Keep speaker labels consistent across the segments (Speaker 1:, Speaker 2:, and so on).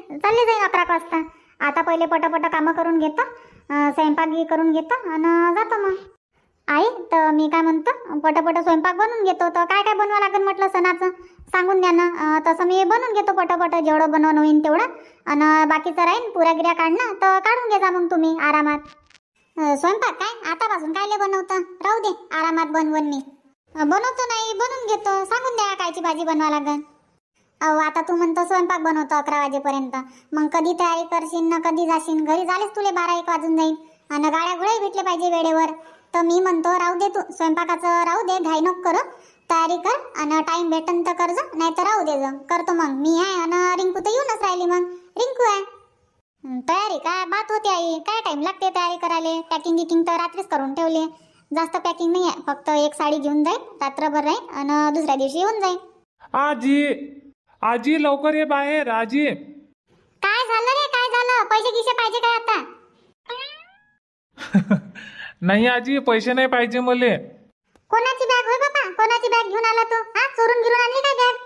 Speaker 1: चालले जाईन अकरा वाजता आता पहिले पटापट कामं करून घेतो स्वयंपाक करून घेतो आणि जातो मग आई तर मी काय म्हणतो पटापट स्वयंपाक बनवून घेतो तर काय काय बनवा लागेल म्हटलं सणाचं सांगून द्या ना तसं मी बनवून घेतो पटापट जेवढं बनवणं होईन तेवढं आणि बाकीचं राहीन पुऱ्या गिऱ्या काढणं तर काढून जा मग तुम्ही आरामात स्वयंपाक काय आतापासून ले बनवतं राहू दे आरामात बनवून मी बनवतो नाही बनवून घेतो सांगून द्या कायची भाजी बनवा लागेल अहो आता तू म्हणतो स्वयंपाक बनवतो अकरा वाजेपर्यंत मग कधी तयारी करशील ना कधी जाशील घरी झालेच तुले बारा एक वाजून जाईल आणि गाड्या गुळे भेटले पाहिजे वेळेवर तर मी म्हणतो राहू दे तू स्वयंपाकाचं राहू दे घाई कर तयारी कर आणि टाइम भेटन तर कर जा नाही तर राहू दे जा करतो मग मी आहे आणि रिंकू तर येऊनच राहिली मग रिंकू आहे तयारी काय बात होती आई काय टाइम लागते तयारी करायला पॅकिंग गिकिंग तर रात्रीच करून ठेवले जास्त पॅकिंग नाही आहे फक्त एक साडी घेऊन जाईल रात्रभर राहील आणि दुसऱ्या दिवशी
Speaker 2: येऊन जाईल आजी आजी लवकर ये बाहेर आजी
Speaker 1: काय झालं रे काय झालं पैसे किसे पाहिजे काय आता
Speaker 2: नाही आजी पैसे नाही पाहिजे मले
Speaker 1: कोणाची बॅग होय बाबा कोणाची बॅग घेऊन आला तू हा चोरून गिरून आणली काय बॅग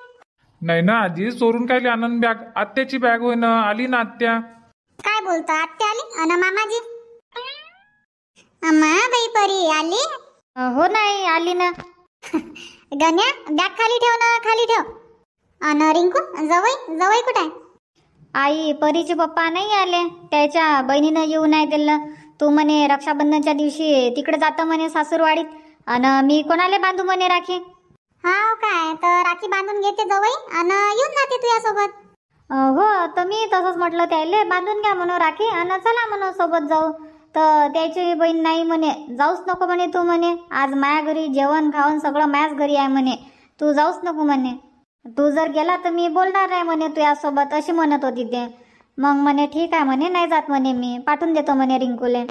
Speaker 2: नाही ना आजी चोरून काय आनंद बॅग आत्याची बॅग होय ना आली ना आत्या
Speaker 1: काय बोलतो आत्या आली अन मामाजी अम्मा बाई परी आली हो नाही आली ना गण्या बॅग खाली ठेव ना खाली ठेव अन रिंकू जवळ जवळ कुठे आहे आई परीचे पप्पा नाही आले त्याच्या बहिणीनं येऊ नाही दिलं तू म्हणे रक्षाबंधनच्या दिवशी तिकडे जातं म्हणे सासूरवाडीत अन मी कोणाला बांधू म्हणे राखी हा हो काय तर राखी बांधून घेते जवळ आणि येऊन जाते तुझ्यासोबत सोबत हो तर मी तसंच म्हटलं त्याले बांधून घ्या म्हणून राखी आणि चला म्हणू सोबत जाऊ तर त्याची बहीण नाही म्हणे जाऊच नको म्हणे तू म्हणे आज माया घरी जेवण खाऊन सगळं माझ्याच घरी आहे म्हणे तू जाऊच नको म्हणे तू जर गेला तर मी बोलणार नाही म्हणे तुझ्यासोबत अशी म्हणत होती ते मग म्हणे ठीक आहे म्हणे नाही जात म्हणे मी पाठवून देतो म्हणे रिंकूले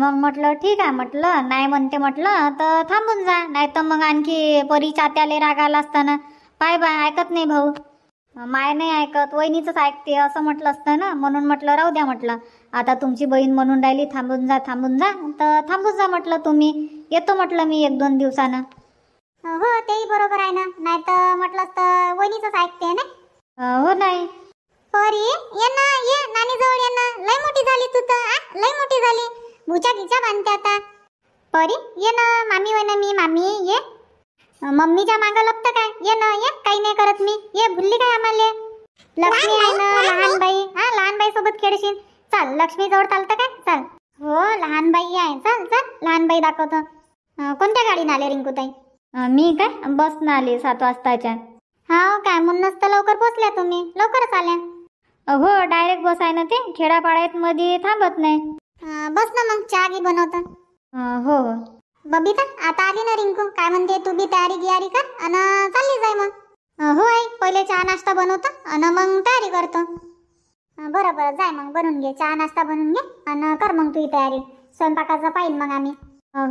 Speaker 1: मग म्हटलं ठीक आहे म्हटलं नाही म्हणते म्हटलं तर थांबून जा नाही तर मग आणखी परी चात्याले रागाला असताना पाय बाय ऐकत नाही भाऊ माय नाही ऐकत वहिनीचंच ऐकते असं म्हटलं असतं ना म्हणून म्हटलं राहू द्या म्हटलं आता तुमची बहीण म्हणून राहिली थांबून जा थांबून जा तर थांबून जा म्हटलं तुम्ही येतो म्हटलं मी एक दोन दिवसानं हो तेही बरोबर आहे ना नाही तर म्हटलं तर वहिनीच ऐकते ना हो नाही परी ये ना ये नानी जवळ ये ना लय मोठी झाली तू तर लय मोठी झाली भूचा गिचा बांधते आता परी ये ना मामी वय मी मामी ये मम्मीच्या मागं लपत काय ये ना ये काही नाही करत मी ये भुलली काय आम्हाला लक्ष्मी आहे ना लहान बाई हा लहान बाई सोबत खेळशील चल लक्ष्मी जवळ चालतं काय चल हो लहान बाई आहे चल चल लहान बाई दाखवतो कोणत्या गाडीने आले रिंकू ताई मी काय बस आली सात वाजताच्या हा काय म्हणून तर लवकर पोचल्या तुम्ही लवकरच आल्या हो डायरेक्ट बस ना ते खेडापाड्यात मध्ये थांबत नाही बस ना मग चहा घी बनवत हो हो बबीता आता आली ना रिंकू काय म्हणते तू बी तयारी गियारी कर अन चालली जाय मग हो आई पहिले चहा नाश्ता बनवतो अन मग तयारी करतो बरं बरं जाय मग बनवून घे चहा नाश्ता बनवून घे अन कर मग तुझी तयारी स्वयंपाकाचं पाहिजे मग आम्ही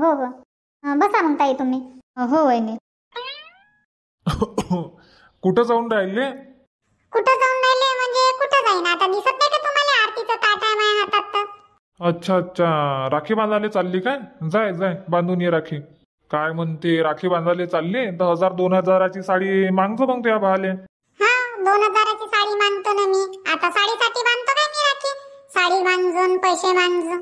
Speaker 1: हो हो बसा मग ताई तुम्ही हो वहिनी
Speaker 3: कुठं जाऊन राहिले कुठं
Speaker 4: जाऊन राहिले म्हणजे कुठं जाईन आता दिसत नाही का तुम्हाला आरतीचं ताट
Speaker 3: आहे माझ्या हातात तर? अच्छा अच्छा राखी बांधायला चालली काय जाय जाय बांधून ये राखी काय म्हणते राखी बांधायला चालली तर हजार दोन हजाराची साडी मागतो मग त्या भाले
Speaker 4: हा दोन हजाराची साडी मागतो ना मी आता साडीसाठी बांधतो काय मी राखी साडी मांजून पैसे मांजून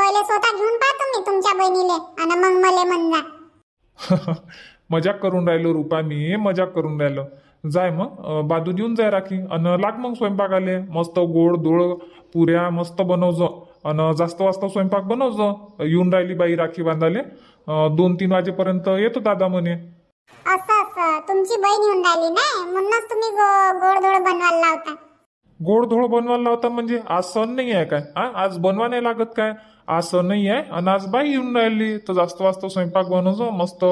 Speaker 4: पहिले स्वतः घेऊन पा तुम्ही तुमच्या बहिणीले आणि मग मले म्हणजा
Speaker 3: मजाक करून राहिलो रुपा मी मजाक करून राहिलो जाय मग बाजू देऊन जाय राखी अन लाग मग स्वयंपाकाले मस्त गोड धोळ पुऱ्या मस्त बनवजो अन जास्त वाजता स्वयंपाक बनवजो येऊन राहिली बाई राखी बांधाले दोन तीन वाजेपर्यंत येतो दादा म्हणे
Speaker 4: असं असं तुमची बहीण येऊन राहिली नाही म्हणूनच तुम्ही गोड गोडधोड बनवायला लावता
Speaker 3: गोडधोळ बनवायला लावता म्हणजे आज सण नाही आहे काय आज बनवा नाही लागत काय आज सण नाही आहे आणि आज बाई येऊन राहिली तर जास्त वास्त स्वयंपाक बनवजो मस्त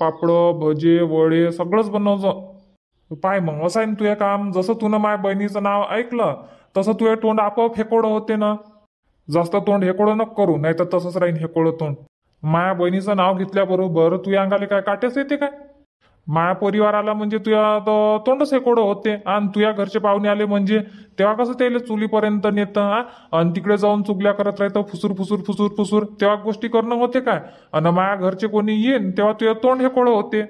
Speaker 3: पापड भजे वडे सगळंच बनवजो पाय मग असं आहे ना काम जसं तुनं माझ्या बहिणीचं नाव ऐकलं तसं तुझे तोंड आपोआप हेकोडं होते ना जास्त तोंड हेकोडं न करू नाही तर तसंच राहीन हेकोडं तोंड माया बहिणीचं नाव घेतल्याबरोबर तुझ्या अंगाले काय काटेच येते काय माया आला म्हणजे तुया तो तोंडच कोडं होते आणि तुया घरचे पाहुणे आले म्हणजे तेव्हा कसं त्याला चुलीपर्यंत नेत हा आणि तिकडे जाऊन चुकल्या करत राहतो फुसूर फुसूर फुसूर फुसूर तेव्हा गोष्टी करणं होते काय आणि माया घरचे कोणी येईन तेव्हा तुया तोंड हे कोडं होते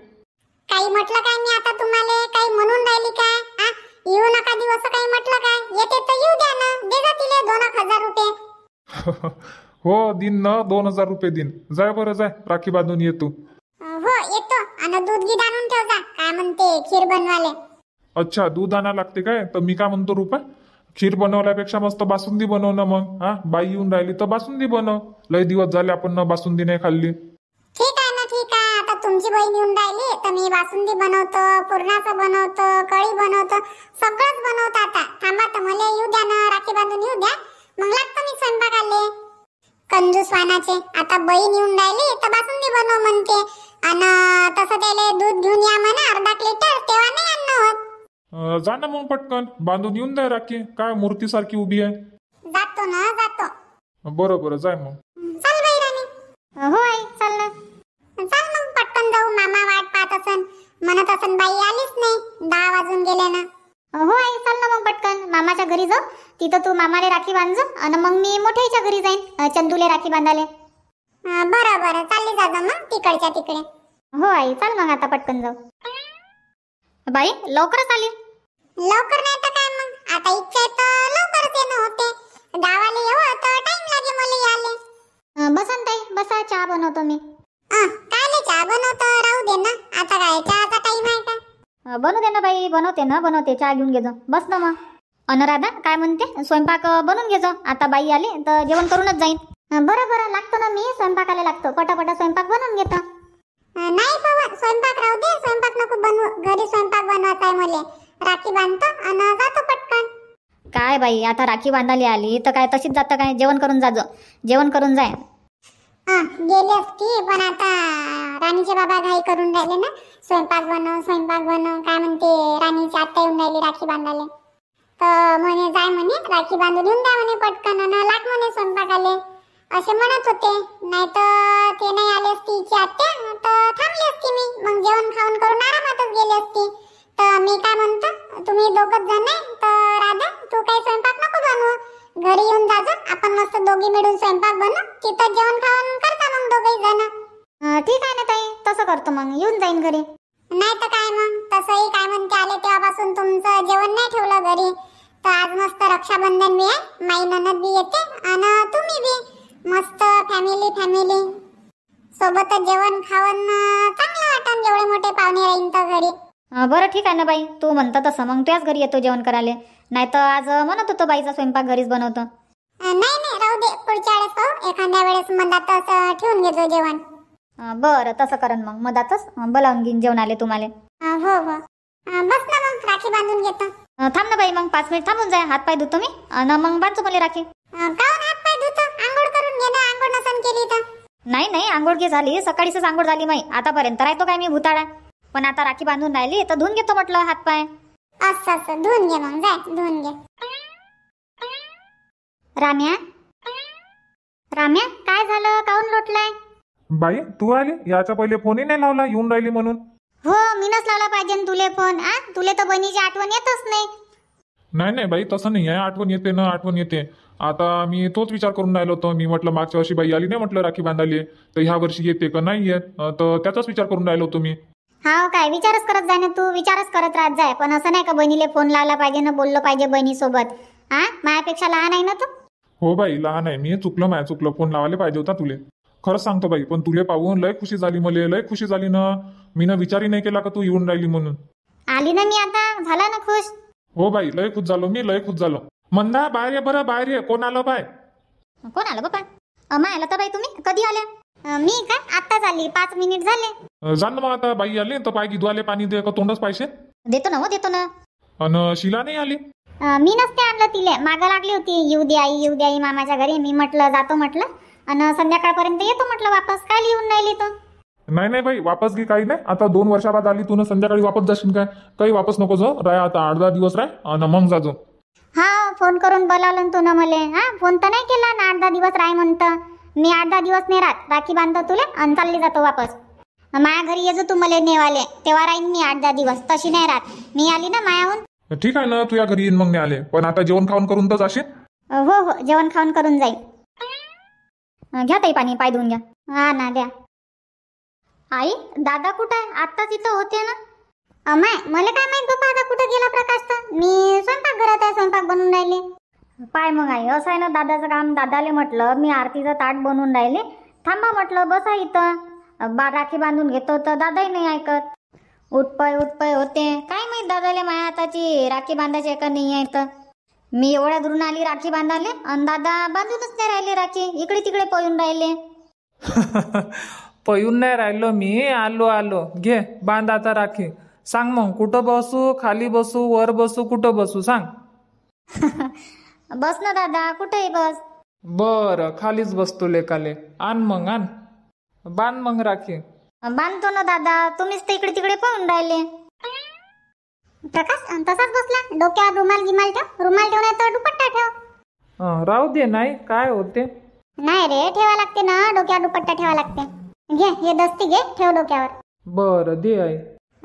Speaker 3: काही म्हटलं काय
Speaker 4: मी आता तुम्हाला काही म्हणून राहिली काय येऊ नका दिवस काही म्हटलं काय येते तर येऊ द्या ना दे जा तिले दोन हजार रुपये
Speaker 3: हो दिन ना दोन हजार रुपये दिन जाय बरं जाय राखी बांधून येतो खीर बनवाले अच्छा दूध आणा लागते काय तर मी काय म्हणतो रुपा खीर बनवल्यापेक्षा मस्त बासुंदी बनव ना मग हा बाई येऊन राहिली तर बासुंदी बनव लय दिवस झाले आपण ना बासुंदी नाही खाल्ली
Speaker 4: ठीक आहे ना ठीक आहे आता तुमची बहीण येऊन राहिली तर मी बासुंदी बनवतो पुरणाचं बनवतो कळी बनवतो सगळंच बनवतो आता थांबा तर मला येऊ द्या ना राखी बांधून येऊ द्या मग लागतो मी आले कंजूस वानाचे आता बहीण येऊन राहिली तर बासुंदी बनव म्हणते आणि तसं त्याला दूध घेऊन या म्हणा अर्धा प्लेट
Speaker 3: अं, जा ना मग पटकन बांधून येऊन जाय राखी काय मूर्तीसारखी उभी आहे
Speaker 4: जातो ना जातो बरोबर जाय मग चल बाई राणी हो आई चल ना चल मग पटकन जाऊ मामा वाट पाहत असन म्हणत असन बाई आलीच नाही दहा वाजून गेले ना हो आई चल ना मग पटकन मामाच्या घरी जाऊ
Speaker 1: तिथं तू मामाले राखी बांध आणि मग मी मोठ्याच्या घरी जाईन चंदूले राखी बांधाले बरं बरं चालली जा मग तिकडच्या तिकडे हो आई चल मग आता पटकन जाऊ
Speaker 4: बाई लवकरच आली लवकर नाही तर काय मग आता इच्छा आहे तर लवकर येणं होते गावाले येऊ तर टाइम लागे मला याले अं, बसा ताई बसा चहा बनवतो मी अं, काय नाही चहा बनवतो राहू दे ना आता काय चहाचा टाइम आहे
Speaker 1: का बनू दे ना बाई बनवते ना बनवते चहा घेऊन घेजो बस ना मग अनुराधा काय म्हणते स्वयंपाक बनवून घेजो आता बाई आली तर जेवण करूनच जाईन बरं बरं लागतो ना मी स्वयंपाकाला
Speaker 4: लागतो पटापटा स्वयंपाक बनवून घेतो नाही स्वयंपाक राहू दे स्वयंपाक नको बनवू घरी स्वयंपाक बनवायचा आहे मला राखी बांधतो आणि जातो पटकन
Speaker 1: काय बाई आता राखी बांधायला आली तर काय तशीच जातं काय जेवण करून जा जेवण करून जाय हं,
Speaker 4: गेली असती पण आता राणीचे बाबा घाई करून राहिले ना स्वयंपाक बनव स्वयंपाक बनव काय म्हणते राणीचे आता येऊन राहिली राखी बांधायला तर म्हणे जाय म्हणे राखी बांधून येऊन द्या म्हणे पटकन आणि लाट म्हणे स्वयंपाकाले असे म्हणत होते नाहीतर ते नाही आले असते तिची आत्या तर थांबली असती मी मग जेवण खाऊन करून आरामातच गेली असती तर मी काय म्हणतो तुम्ही दोघच जण आहे तर राधा तू काही स्वयंपाक नको बनवू घरी येऊन जाजो आपण मस्त दोघी मिळून स्वयंपाक बनव तिथं जेवण खाऊन करता मग दोघे जण ठीक आहे ना ताई तसं करतो मग येऊन जाईन घरी नाही तर काय मग तसंही काय म्हणते आले तेव्हापासून तुमचं जेवण नाही ठेवलं घरी तर आज मस्त रक्षाबंधन मी आहे माई ननद बी येते आणि तुम्ही बी मस्त फॅमिली फॅमिली सोबतच जेवण खावण चांगलं वाटण जेवढे मोठे पाहुणे राहीन तर घरी
Speaker 1: बरं ठीक आहे ना बाई तू म्हणता तसं मग तू याच घरी येतो जेवण करायला नाही तर आज म्हणत होतो बाईचा स्वयंपाक घरीच बनवतो नाही नाही राहू दे पुढच्या वेळेस एखाद्या वेळेस मधात असं ठेवून घेतो जेवण बरं तसं करन मग मधातच बोलावून घेईन जेवण आले तुम्हाला हो
Speaker 4: हो बस ना मग राखी बांधून घेतो थांब ना
Speaker 1: बाई मग पाच मिनिट थांबून जाय हात पाय धुतो मी आणि मग बांधतो मला राखी का नाही नाही आंघोळ झाली सकाळीच आंघोळ झाली माई आतापर्यंत राहतो काय मी भुताळा पण आता राखी बांधून राहिली तर धुवून घेतो म्हटलं हात पाय धुवून घे मग जाय धुवून घे राम्या राम्या काय झालं काऊन लोटलाय
Speaker 3: बाई तू आली याच्या पहिले फोनही नाही लावला येऊन राहिली म्हणून
Speaker 1: हो मीनच लावला पाहिजे तुले फोन आ तुले तर बहिणीची आठवण येतच नाही
Speaker 3: नाही नाही बाई तसं नाही आहे आठवण येते ना आठवण येते आता मी तोच विचार करून राहिलो होतो मी म्हटलं मागच्या वर्षी बाई आली नाही म्हटलं राखी बांधाली तर ह्या वर्षी येते का नाही येत तर त्याचाच विचार करून राहिलो होतो मी
Speaker 1: हा काय विचारच करत जाय ना तू विचारच करत राहत जाय पण असं नाही का बहिणीला फोन लावला पाहिजे ना बोललं पाहिजे बहिणीसोबत हा माझ्यापेक्षा लहान आहे ना तू
Speaker 3: हो बाई लहान आहे मी चुकलं माया चुकलं फोन लावायला पाहिजे होता तुले खरंच सांगतो बाई पण तुले पाहून लय खुशी झाली मला लय खुशी झाली ना मी ना विचारही नाही केला का तू येऊन राहिली म्हणून आली ना मी आता झाला ना खुश हो बाई लय खुश झालो मी लय खुश झालो मंदा बाहेर ये बरं बाहेर ये कोण आलं बाय
Speaker 1: कोण आलं अमा आलं तर बाई तुम्ही कधी आल्या मी काय आत्ताच आली पाच मिनिट झाले
Speaker 3: जाण मग आता बाई आली तर पाय गिदवाले पाणी दे तोंडच पाहिजे
Speaker 1: देतो ना हो, देतो ना
Speaker 3: अन शिला नाही आली
Speaker 1: मी नसते आणलं तिला माग लागली होती येऊ दे आई येऊ दे आई मामाच्या घरी मी म्हटलं जातो म्हटलं आणि संध्याकाळपर्यंत येतो म्हटलं वापस काय लिहून नाही तो
Speaker 3: नाही नाही भाई वापस घे काही नाही आता दोन बाद आली तू ना संध्याकाळी वापस जाशील काय काही वापस नको जो राय आता आठ दहा दिवस राय आणि मग जाजो
Speaker 1: हा फोन करून बोलावलं तू ना मले हा फोन तर नाही केला ना आठ दहा दिवस राय म्हणतं मी आठ दहा दिवस नाही राहत राखी बांधतो तुले आणि चालली जातो वापस माया घरी येजो तू मला नेवाले तेव्हा राहीन मी आठ दहा दिवस तशी नाही राहत मी आली ना मायाहून
Speaker 3: ठीक आहे ना तुझ्या घरी येईन मग नाही आले पण आता जेवण खाऊन करून तर जाशील
Speaker 1: हो हो जेवण खाऊन करून जाईल घ्या ताई पाणी पाय धुवून घ्या हा ना द्या आई दादा कुठं आहे आत्ताच इथं होते ना अमाय मला काय माहित बाप्पा आता कुठं गेला प्रकाश तर मी स्वयंपाक घरात आहे स्वयंपाक बनवून राहिले पाय मग आई असं आहे ना दादाचं काम दादाले म्हटलं मी आरतीचं ताट बनवून राहिले थांबा म्हटलं बसा इथं बा राखी बांधून घेतो तर दादाही नाही ऐकत उठपय उठपय होते काय माहीत दादाले माया हाताची राखी बांधायची ऐकत नाही आहे तर मी एवढ्या दुरून आली राखी बांधाले आणि दादा बांधूनच नाही राहिले राखी इकडे तिकडे पळून राहिले
Speaker 2: पळून नाही राहिलो मी आलो आलो घे बांध आता राखी सांग मग कुठं बसू खाली बसू वर बसू कुठं बसू सांग बस ना दादा कुठेही बस बर खालीच बसतो लेकाले आण मग आण बांध मग राखी
Speaker 1: बांधतो ना दादा तुम्हीच तर इकडे तिकडे पाहून राहिले प्रकाश तसाच बसला डोक्यावर रुमाल गिमाल ठेव रुमाल ठेव तर दुपट्टा ठेव राहू दे नाही काय होते नाही रे ठेवा लागते ना डोक्यावर दुपट्टा ठेवा लागते घे हे दस्ती घे ठेव डोक्यावर बर दे आई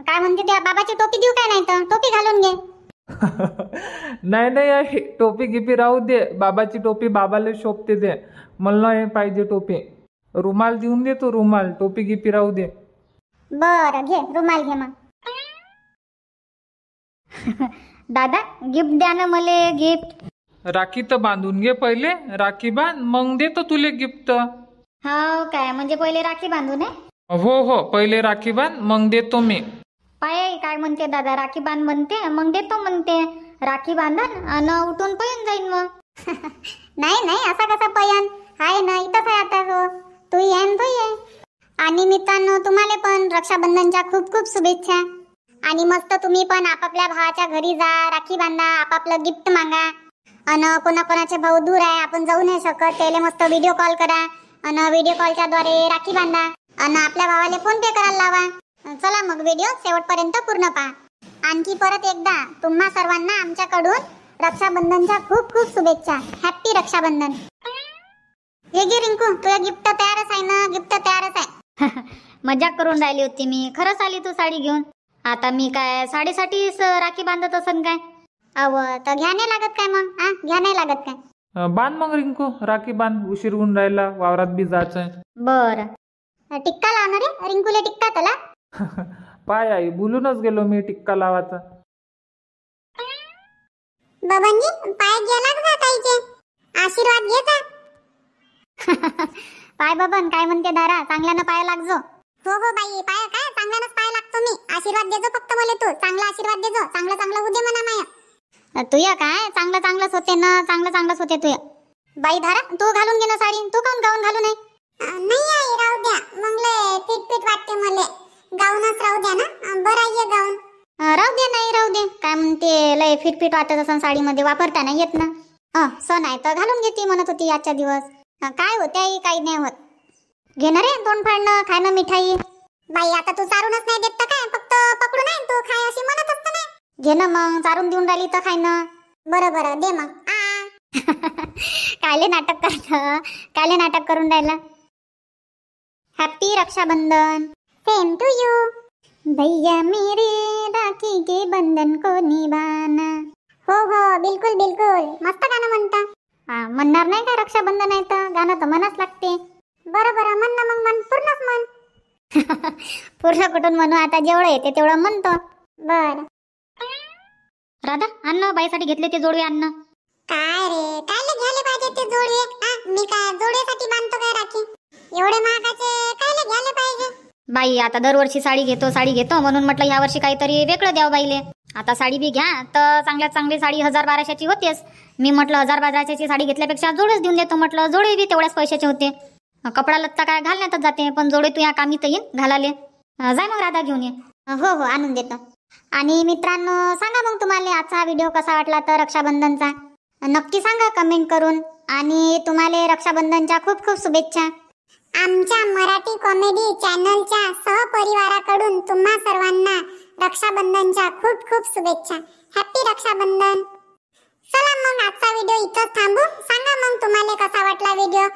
Speaker 1: काय म्हणते त्या बाबाची टोपी देऊ काय नाही तर टोपी घालून घे
Speaker 2: नाही नाही टोपी गिपी राहू दे बाबाची टोपी बाबाला शोभते दे मला हे पाहिजे टोपी रुमाल देऊन दे तू रुमाल टोपी गिपी राहू दे
Speaker 1: बर घे रुमाल घे मग दादा गिफ्ट द्या ना मले गिफ्ट
Speaker 2: राखी तर बांधून घे पहिले राखी बांध मग देतो तुले गिफ्ट हो
Speaker 1: काय म्हणजे पहिले राखी बांधून
Speaker 2: हो हो पहिले राखी बांध मग देतो मी
Speaker 1: पाय काय म्हणते दादा राखी बांध म्हणते मग देतो म्हणते राखी बांधन अन उठून पळून जाईन मग नाही नाही असा कसा पयन हाय ना इथंच आहे आता तू ये तू ये आणि मित्रांनो तुम्हाला पण रक्षाबंधनच्या खूप खूप शुभेच्छा आणि मस्त तुम्ही पण आपापल्या भावाच्या घरी जा राखी बांधा आपापलं गिफ्ट मागा अन कोणाकोणाचे भाऊ दूर आहे आपण जाऊ नाही शकत त्याले मस्त व्हिडिओ कॉल करा अन व्हिडिओ कॉलच्या द्वारे राखी बांधा अन आपल्या भावाला फोन पे करायला लावा चला मग व्हिडिओ शेवटपर्यंत पूर्ण पहा आणखी परत एकदा तुम्हा सर्वांना आमच्याकडून रक्षाबंधनच्या खूप खूप शुभेच्छा हॅपी रक्षाबंधन हे रिंकू गिफ्ट तयारच आहे ना गिफ्ट तयारच आहे मजा करून राहिली होती मी खरंच आली तू साडी घेऊन आता मी काय साडीसाठीच राखी बांधत असन काय अव तर घ्या नाही लागत काय मग हा घ्या नाही लागत
Speaker 2: काय बांध मग रिंकू राखी बांध उशीर होऊन राहिला वावरात बी जायचं
Speaker 1: बर टिक्का लावणार रे रिंकूला टिक्का त्याला
Speaker 2: पाय आई भुलूनच गेलो मी टिक्का लावाचा
Speaker 1: बबनजी पाय गेलाच
Speaker 4: आशीर्वाद घेता पाय बबन काय म्हणते धारा चांगल्यानं पाय लागजो हो हो बाई पाय काय चांगल्यानं पाय लागतो मी आशीर्वाद देजो फक्त मला तू चांगला आशीर्वाद देजो चांगलं चांगलं होते दे म्हणा माया तुया काय चांगलं चांगलंच होते ना चांगलं चांगलंच होते तुया बाई धारा तू घालून घे ना साडी तू काऊन गाऊन घालू नाही नाही आई राहू द्या मग लय पीठ पीठ वाटते मला गाऊनच राहू दे ना बरं आहे गाऊन
Speaker 1: राहू दे नाही राहू दे काय म्हणते लय फिटफिट वाटत असं साडीमध्ये वापरता नाही येत ना हा सण आहे तर घालून घेते म्हणत होती आजच्या दिवस काय होत्याही काही नाही होत घेणार आहे तोंड फाडणं खाणं मिठाई बाई आता तू चारूनच नाही देत काय फक्त पकडू नाही तू खाय अशी म्हणत असत ना घे ना मग चारून देऊन राहिली तर खाय ना बरं बरं दे मग काले नाटक करत काले नाटक करून राहिला happy Rakshabandhan same to you भैया मेरे राखी के बंधन को निभाना हो हो बिल्कुल बिल्कुल मस्त गाणं म्हणता हा म्हणणार नाही का रक्षाबंधन आहे तर गाणं तर मनच लागते बरं बरं म्हण ना मग मन पूर्णच म्हण पुरुष कुठून म्हणू आता जेवढं येते तेवढं म्हणतो बर राधा अन्न बाईसाठी घेतले ते जोडवे अन्न काय रे काय घ्याले बाई आता दरवर्षी साडी घेतो साडी घेतो म्हणून म्हटलं ह्या वर्षी काहीतरी वेगळं द्याव बाईले आता साडी बी घ्या तर चांगल्यात चांगली साडी हजार बाराशेची होतेच मी म्हटलं हजार बाराशेची साडी घेतल्यापेक्षा जोडेच देऊन देतो म्हटलं जोडे बी तेवढ्याच पैशाचे होते कपडा लत्ता काय घालण्यातच जाते पण जोडे तू या कामी तर घालाले जाय मग राधा घेऊन ये हो हो आणून देतो आणि मित्रांनो सांगा मग तुम्हाला आजचा व्हिडिओ कसा वाटला तर रक्षाबंधनचा नक्की सांगा
Speaker 4: कमेंट करून आणि तुम्हाला रक्षाबंधनच्या खूप खूप शुभेच्छा आमच्या मराठी कॉमेडी चॅनलच्या सहपरिवाराकडून तुम्हा सर्वांना रक्षाबंधनच्या खूप खूप शुभेच्छा हॅपी रक्षाबंधन चला मग आजचा व्हिडिओ इथं थांबू सांगा मग तुम्हाला कसा वाटला व्हिडिओ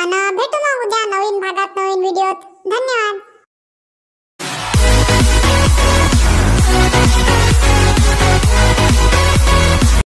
Speaker 4: आणि भेटू मग उद्या नवीन भागात नवीन व्हिडिओत धन्यवाद